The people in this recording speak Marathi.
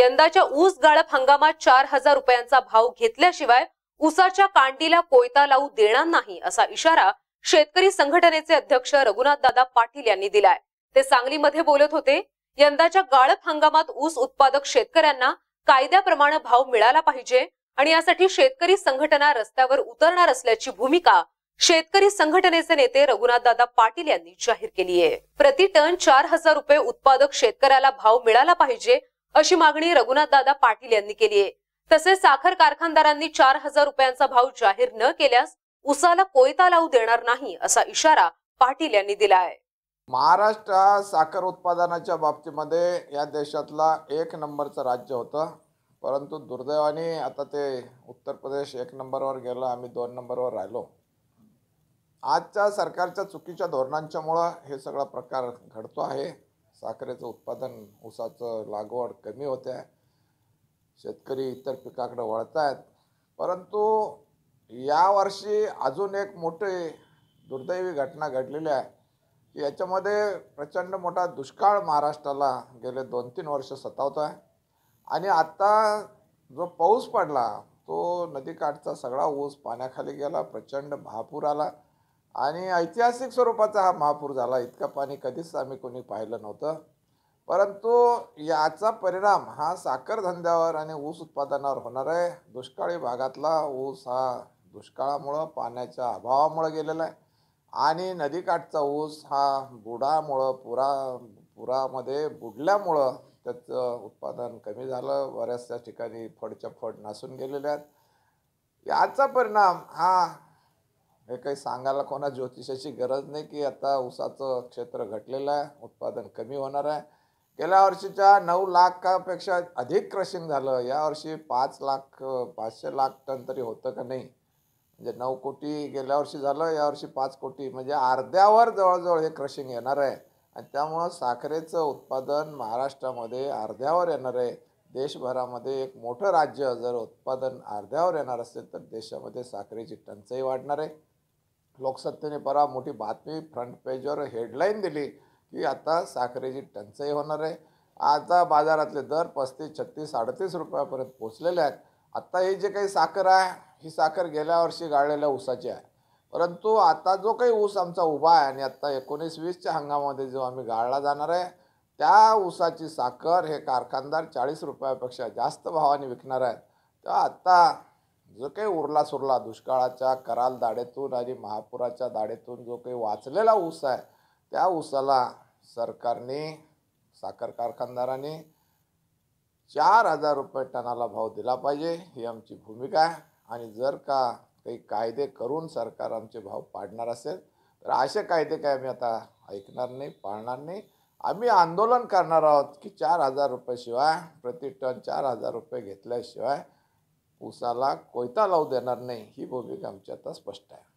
यंदाच्या ऊस गाळप हंगामात चार हजार रुपयांचा भाव घेतल्याशिवाय ऊसाच्या कांडीला कोयता लावू देणार नाही असा इशारा शेतकरी संघटनेचे अध्यक्ष रघुनाथ दादा पाटील यांनी दिलाय ते सांगलीमध्ये बोलत होते यंदाच्या गाळप हंगामात ऊस उत्पादक शेतकऱ्यांना कायद्याप्रमाणे भाव मिळाला पाहिजे आणि यासाठी शेतकरी संघटना रस्त्यावर उतरणार असल्याची भूमिका शेतकरी संघटनेचे नेते दादा पाटील यांनी जाहीर केली आहे प्रति टन चार हजार रुपये उत्पादक शेतकऱ्याला भाव मिळाला पाहिजे अशी मागणी रघुनाथ दादा पाटील यांनी केली आहे तसेच साखर कारखानदारांनी चार हजार रुपयांचा भाव जाहीर न केल्यास उसाला कोयता लावू देणार नाही असा इशारा पाटील यांनी दिला आहे महाराष्ट्र साखर उत्पादनाच्या बाबतीमध्ये या देशातला एक नंबरचं राज्य होतं परंतु दुर्दैवाने आता ते उत्तर प्रदेश एक नंबरवर गेलं आम्ही दोन नंबरवर राहिलो आजच्या सरकारच्या चुकीच्या धोरणांच्यामुळं हे सगळा प्रकार घडतो आहे साखरेचं उत्पादन ऊसाचं लागवड कमी होते आहे शेतकरी इतर पिकाकडे आहेत परंतु यावर्षी अजून एक मोठी दुर्दैवी घटना घडलेली आहे की याच्यामध्ये प्रचंड मोठा दुष्काळ महाराष्ट्राला गेले दोन तीन वर्ष सतावतो आहे आणि आत्ता जो पाऊस पडला तो नदीकाठचा सगळा ऊस पाण्याखाली गेला प्रचंड महापूर आला आणि ऐतिहासिक स्वरूपाचा हा महापूर झाला इतका पाणी कधीच आम्ही कोणी पाहिलं नव्हतं परंतु याचा परिणाम हा साखरधंद्यावर आणि ऊस उत्पादनावर होणार आहे दुष्काळी भागातला ऊस हा दुष्काळामुळं पाण्याच्या अभावामुळं गेलेला आहे आणि नदीकाठचा ऊस हा बुडामुळं पुरा पुरामध्ये बुडल्यामुळं त्याचं उत्पादन कमी झालं बऱ्याचशा ठिकाणी फडच्या फड नासून गेलेल्या आहेत याचा परिणाम हा हे काही सांगायला कोणा ज्योतिषाची गरज नाही की आता ऊसाचं क्षेत्र घटलेलं आहे उत्पादन कमी होणार आहे गेल्या वर्षीच्या नऊ लाखापेक्षा अधिक क्रशिंग झालं यावर्षी पाच लाख पाचशे लाख टन तरी होतं का नाही म्हणजे नऊ कोटी गेल्या वर्षी झालं यावर्षी पाच कोटी म्हणजे अर्ध्यावर जवळजवळ हे क्रशिंग येणार आहे आणि त्यामुळं साखरेचं उत्पादन महाराष्ट्रामध्ये अर्ध्यावर येणार आहे देशभरामध्ये एक मोठं राज्य जर उत्पादन अर्ध्यावर येणार असेल तर देशामध्ये साखरेची टंचाई वाढणार आहे लोकसत्तेने बरा मोठी बातमी फ्रंट पेजवर हेडलाईन दिली की आता साखरेची टंचाई होणार आहे आता बाजारातले दर पस्तीस छत्तीस अडतीस रुपयापर्यंत पोचलेले आहेत आत्ता ही जे काही साखर आहे ही साखर गेल्या वर्षी गाळलेल्या ऊसाची आहे परंतु आता जो काही ऊस आमचा उभा आहे आणि आत्ता एकोणीस वीसच्या हंगामामध्ये जो आम्ही गाळला जाणार आहे त्या ऊसाची साखर हे कारखानदार चाळीस रुपयापेक्षा जास्त भावाने विकणार आहेत तर आत्ता जो काही उरला सुरला दुष्काळाच्या कराल दाडेतून आणि महापुराच्या दाडेतून जो काही वाचलेला ऊस आहे त्या ऊसाला सरकारने साखर कारखानदारांनी चार हजार रुपये टनाला भाव दिला पाहिजे ही आमची भूमिका आहे आणि जर का काही कायदे करून सरकार आमचे भाव पाडणार असेल तर असे कायदे काय आम्ही आता ऐकणार नाही पाळणार नाही आम्ही आंदोलन करणार आहोत की चार हजार रुपयाशिवाय प्रति टन चार हजार रुपये घेतल्याशिवाय उसाला कोयता लावू देणार नाही ही भूमिका आमची आता स्पष्ट आहे